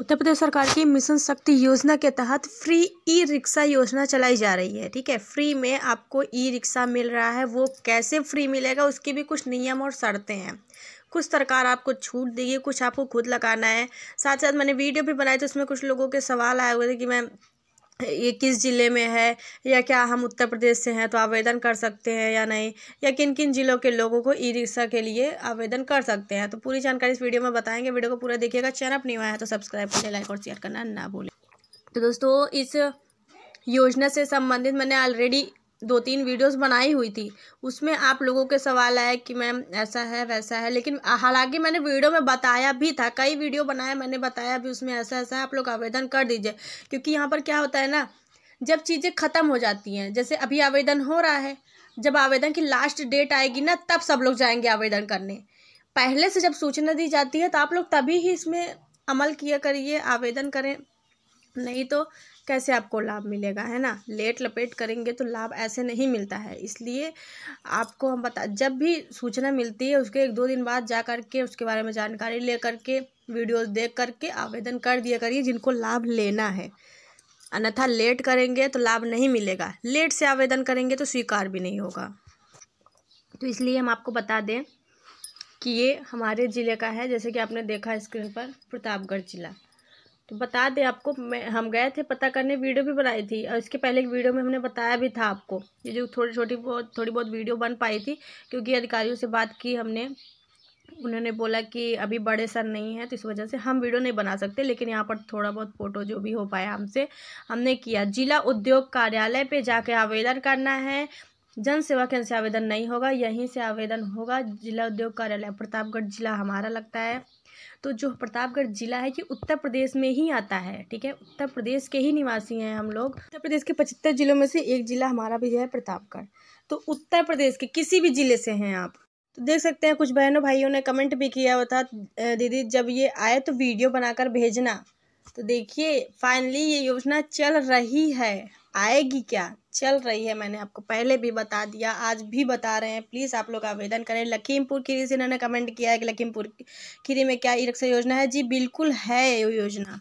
उत्तर प्रदेश सरकार की मिशन शक्ति योजना के तहत फ्री ई रिक्शा योजना चलाई जा रही है ठीक है फ्री में आपको ई रिक्शा मिल रहा है वो कैसे फ्री मिलेगा उसके भी कुछ नियम और शर्तें हैं कुछ सरकार आपको छूट देगी कुछ आपको खुद लगाना है साथ साथ मैंने वीडियो भी बनाई थी उसमें कुछ लोगों के सवाल आए हुए थे कि मैं ये किस ज़िले में है या क्या हम उत्तर प्रदेश से हैं तो आवेदन कर सकते हैं या नहीं या किन किन ज़िलों के लोगों को ई रिक्शा के लिए आवेदन कर सकते हैं तो पूरी जानकारी इस वीडियो में बताएंगे वीडियो को पूरा देखिएगा चैनल अपनी हुआ है तो सब्सक्राइब करें लाइक और शेयर करना ना भूलें तो दोस्तों इस योजना से संबंधित मैंने ऑलरेडी दो तीन वीडियोस बनाई हुई थी उसमें आप लोगों के सवाल आए कि मैम ऐसा है वैसा है लेकिन हालांकि मैंने वीडियो में बताया भी था कई वीडियो बनाए मैंने बताया भी उसमें ऐसा ऐसा है आप लोग आवेदन कर दीजिए क्योंकि यहाँ पर क्या होता है ना जब चीज़ें ख़त्म हो जाती हैं जैसे अभी आवेदन हो रहा है जब आवेदन की लास्ट डेट आएगी ना तब सब लोग जाएंगे आवेदन करने पहले से जब सूचना दी जाती है तो आप लोग तभी ही इसमें अमल किया करिए आवेदन करें नहीं तो कैसे आपको लाभ मिलेगा है ना लेट लपेट करेंगे तो लाभ ऐसे नहीं मिलता है इसलिए आपको हम बता जब भी सूचना मिलती है उसके एक दो दिन बाद जा करके उसके बारे में जानकारी ले करके वीडियोस देख करके आवेदन कर दिया करिए जिनको लाभ लेना है अन्यथा लेट करेंगे तो लाभ नहीं मिलेगा लेट से आवेदन करेंगे तो स्वीकार भी नहीं होगा तो इसलिए हम आपको बता दें कि ये हमारे ज़िले का है जैसे कि आपने देखा स्क्रीन पर प्रतापगढ़ ज़िला तो बता दें आपको मैं हम गए थे पता करने वीडियो भी बनाई थी और इसके पहले एक वीडियो में हमने बताया भी था आपको ये जो थोड़ी छोटी बहुत थोड़ी बहुत वीडियो बन पाई थी क्योंकि अधिकारियों से बात की हमने उन्होंने बोला कि अभी बड़े सर नहीं है तो इस वजह से हम वीडियो नहीं बना सकते लेकिन यहाँ पर थोड़ा बहुत फ़ोटो जो भी हो पाया हमसे हमने किया जिला उद्योग कार्यालय पे जाके आवेदन करना है जन सेवा केंद्र से आवेदन नहीं होगा यहीं से आवेदन होगा जिला उद्योग कार्यालय प्रतापगढ़ जिला हमारा लगता है तो जो प्रतापगढ़ जिला है कि उत्तर प्रदेश में ही आता है ठीक है उत्तर प्रदेश के ही निवासी हैं हम लोग उत्तर प्रदेश के पचहत्तर जिलों में से एक जिला हमारा भी है प्रतापगढ़ तो उत्तर प्रदेश के किसी भी जिले से हैं आप तो देख सकते हैं कुछ बहनों भाइयों ने कमेंट भी किया हुआ था दीदी जब ये आए तो वीडियो बनाकर भेजना तो देखिए फाइनली ये योजना चल रही है आएगी क्या चल रही है मैंने आपको पहले भी बता दिया आज भी बता रहे हैं प्लीज़ आप लोग आवेदन करें लखीमपुर खीरी से इन्होंने कमेंट किया है कि लखीमपुर खीरी में क्या ई रिक्शा योजना है जी बिल्कुल है ये योजना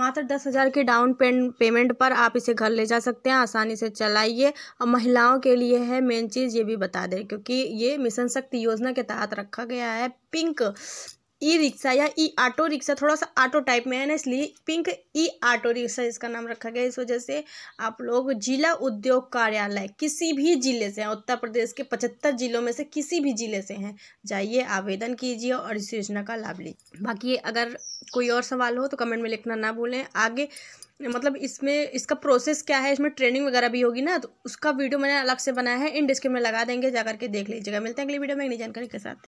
मात्र दस हज़ार के डाउन पे पेमेंट पर आप इसे घर ले जा सकते हैं आसानी से चलाइए और महिलाओं के लिए है मेन चीज़ ये भी बता दें क्योंकि ये मिशन शक्ति योजना के तहत रखा गया है पिंक ई रिक्शा या ई ऑटो रिक्शा थोड़ा सा ऑटो टाइप में है ना इसलिए पिंक ई ऑटो रिक्शा इसका नाम रखा गया इस वजह से आप लोग जिला उद्योग कार्यालय किसी भी जिले से हैं उत्तर प्रदेश के पचहत्तर जिलों में से किसी भी जिले से हैं जाइए आवेदन कीजिए और इस योजना का लाभ लीजिए बाकी अगर कोई और सवाल हो तो कमेंट में लिखना ना भूलें आगे मतलब इसमें इसका प्रोसेस क्या है इसमें ट्रेनिंग वगैरह भी होगी ना तो उसका वीडियो मैंने अलग से बनाया है इन डिस्क्रिप्शन में लगा देंगे जाकर के देख लीजिएगा मिलते हैं अगली वीडियो में अगली जानकारी के साथ